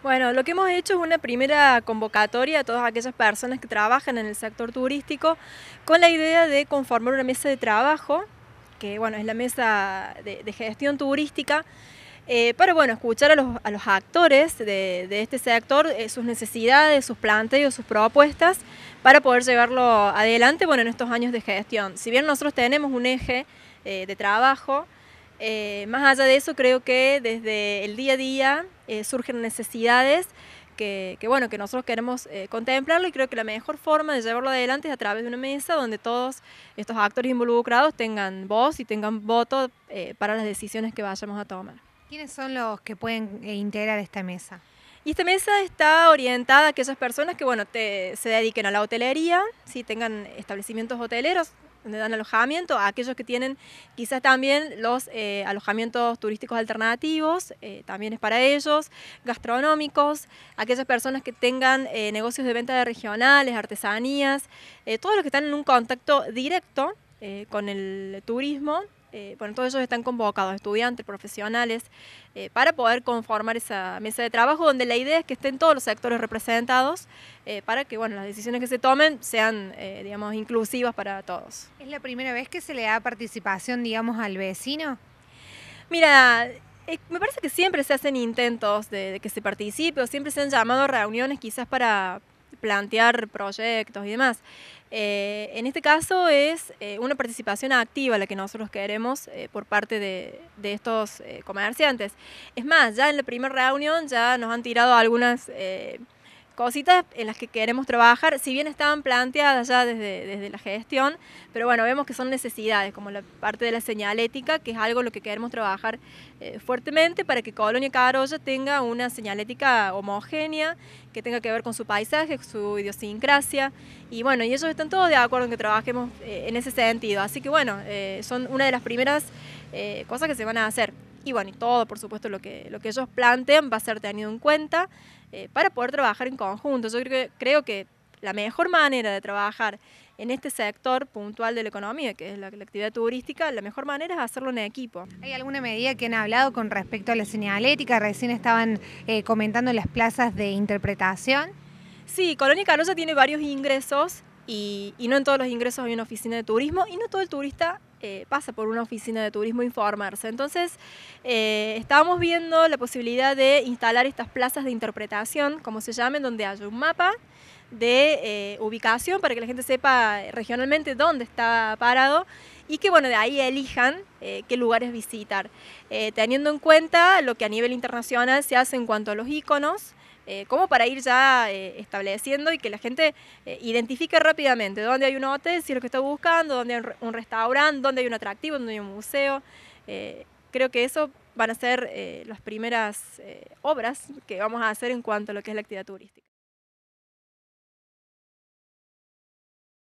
Bueno, lo que hemos hecho es una primera convocatoria a todas aquellas personas que trabajan en el sector turístico con la idea de conformar una mesa de trabajo, que bueno, es la mesa de, gestión turística, eh, para bueno, escuchar a los, actores de, este sector, eh, sus necesidades, sus planteos, sus propuestas, para poder llevarlo adelante bueno, en estos años de gestión. Si bien nosotros tenemos un eje eh, de trabajo, eh, más allá de eso, creo que desde el día a día eh, surgen necesidades que, bueno, que nosotros queremos eh, contemplarlo y creo que la mejor forma de llevarlo adelante es a través de una mesa donde todos estos actores involucrados tengan voz y tengan voto eh, para las decisiones que vayamos a tomar. ¿Quiénes son los que pueden integrar esta mesa? Y esta mesa está orientada a aquellas personas que bueno, se dediquen a la hotelería, si tengan establecimientos hoteleros, donde dan alojamiento, a aquellos que tienen quizás también los eh, alojamientos turísticos alternativos, eh, también es para ellos, gastronómicos, aquellas personas que tengan eh, negocios de venta de regionales, artesanías, todos los que están en un contacto directo con el turismo eh, bueno, todos ellos están convocados, estudiantes, profesionales, eh, para poder conformar esa mesa de trabajo donde la idea es que estén todos los sectores representados eh, para que, bueno, las decisiones que se tomen sean, digamos, inclusivas para todos. ¿Es la primera vez que se le da participación, digamos, al vecino? Mira, me parece que siempre se hacen intentos de, de, que se participe o siempre se han llamado a reuniones quizás para, plantear proyectos y demás. Eh, en este caso es eh, una participación activa la que nosotros queremos eh, por parte de, de estos comerciantes. Es más, ya en la primera reunión ya nos han tirado algunas cositas en las que queremos trabajar, si bien estaban planteadas ya desde, desde la gestión, pero bueno, vemos que son necesidades, como la parte de la señalética, que es algo en lo que queremos trabajar eh, fuertemente para que Colonia Carolla tenga una señalética homogénea, que tenga que ver con su paisaje, su idiosincrasia, y bueno, y ellos están todos de acuerdo en que trabajemos eh, en ese sentido, así que bueno, eh, son una de las primeras cosas que se van a hacer. Y todo, por supuesto, lo que, lo que ellos planteen va a ser tenido en cuenta eh, para poder trabajar en conjunto. Yo creo que, creo que la mejor manera de trabajar en este sector puntual de la economía, que es la, actividad turística, la mejor manera es hacerlo en equipo. ¿Hay alguna medida que han hablado con respecto a la señalética? Recién estaban eh, comentando las plazas de interpretación. Sí, Colonia Canosa tiene varios ingresos y, no en todos los ingresos hay una oficina de turismo y no todo el turista eh, pasa por una oficina de turismo informarse. Entonces, eh, estábamos viendo la posibilidad de instalar estas plazas de interpretación, como se llamen, donde haya un mapa de eh, ubicación para que la gente sepa regionalmente dónde está parado y que bueno, de ahí elijan qué lugares visitar, teniendo en cuenta lo que a nivel internacional se hace en cuanto a los iconos eh, como para ir ya eh, estableciendo y que la gente eh, identifique rápidamente dónde hay un hotel, si es lo que está buscando, dónde hay un, restaurante, dónde hay un atractivo, dónde hay un museo. creo que eso van a ser las primeras obras que vamos a hacer en cuanto a lo que es la actividad turística.